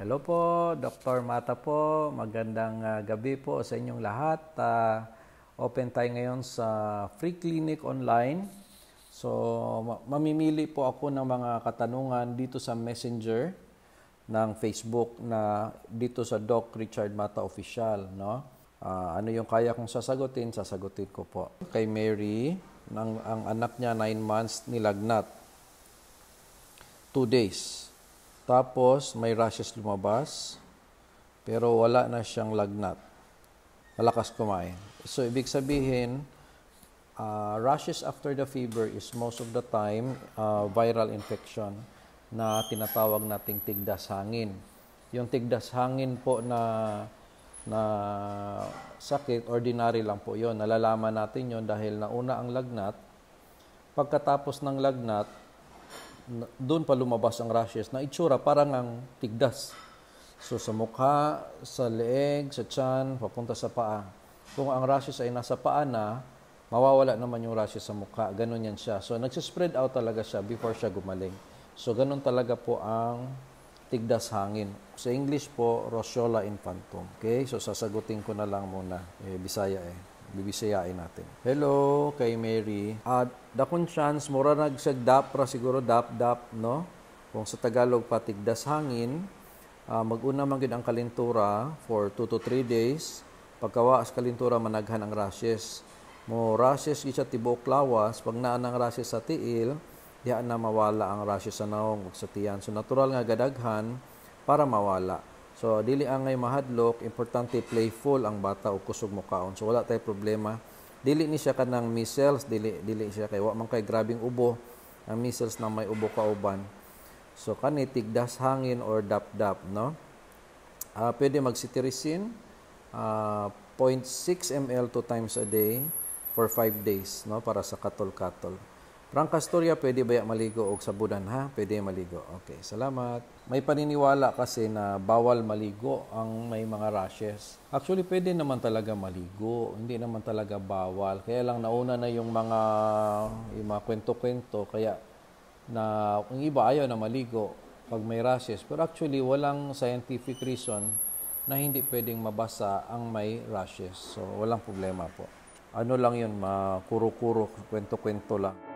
Hello po, Dr. Mata po. Magandang uh, gabi po sa inyong lahat. Uh, open tayo ngayon sa free clinic online. So, ma- mamimili po ako ng mga katanungan dito sa Messenger ng Facebook na dito sa Doc Richard Mata Official, no? Uh, ano yung kaya kong sasagutin, sasagutin ko po. Kay Mary, ng, ang anak niya 9 months nilagnat. 2 days. Tapos may rashes lumabas pero wala na siyang lagnat. Malakas kumain. So ibig sabihin, uh, rashes after the fever is most of the time uh, viral infection na tinatawag nating tigdas hangin. Yung tigdas hangin po na na sakit, ordinary lang po yon Nalalaman natin yon dahil nauna ang lagnat. Pagkatapos ng lagnat, doon pa lumabas ang rashes na itsura parang ang tigdas. So sa mukha, sa leeg, sa chan, papunta sa paa. Kung ang rashes ay nasa paa na, mawawala naman yung rashes sa mukha. Ganun yan siya. So nagsispread out talaga siya before siya gumaling. So ganun talaga po ang tigdas hangin. Sa English po, rosiola infantum. Okay? So sasagutin ko na lang muna. Eh, Bisaya eh bibisiyain natin. Hello kay Mary. At uh, dakon chance mura nagsagdap ra siguro dap dap no. Kung sa Tagalog patigdas hangin, uh, maguna man gid ang kalintura for 2 to 3 days. Pagkawa as kalintura managhan ang rashes. Mo rashes gid sa tibuok lawas pag naan ang rashes sa tiil, ya na mawala ang rashes sa naong ug sa tiyan. So natural nga gadaghan para mawala. So dili angay mahadlok, importante playful ang bata o kusog mo kaon. So wala tay problema. Dili ni siya kanang measles, dili dili siya kay wa man kay grabing ubo ang measles na may ubo kauban. So kani tigdas hangin or dap-dap, no? Ah Uh, pwede magsitirisin uh, 0.6 ml 2 times a day for 5 days, no? Para sa katol-katol. Frank Castoria, pwede ba yung maligo o sabunan ha? Pwede maligo. Okay, salamat. May paniniwala kasi na bawal maligo ang may mga rashes. Actually, pwede naman talaga maligo. Hindi naman talaga bawal. Kaya lang nauna na yung mga, yung mga kwento-kwento. Kaya na ang iba ayaw na maligo pag may rashes. Pero actually, walang scientific reason na hindi pwedeng mabasa ang may rashes. So, walang problema po. Ano lang yun, makuro-kuro, kwento-kwento lang.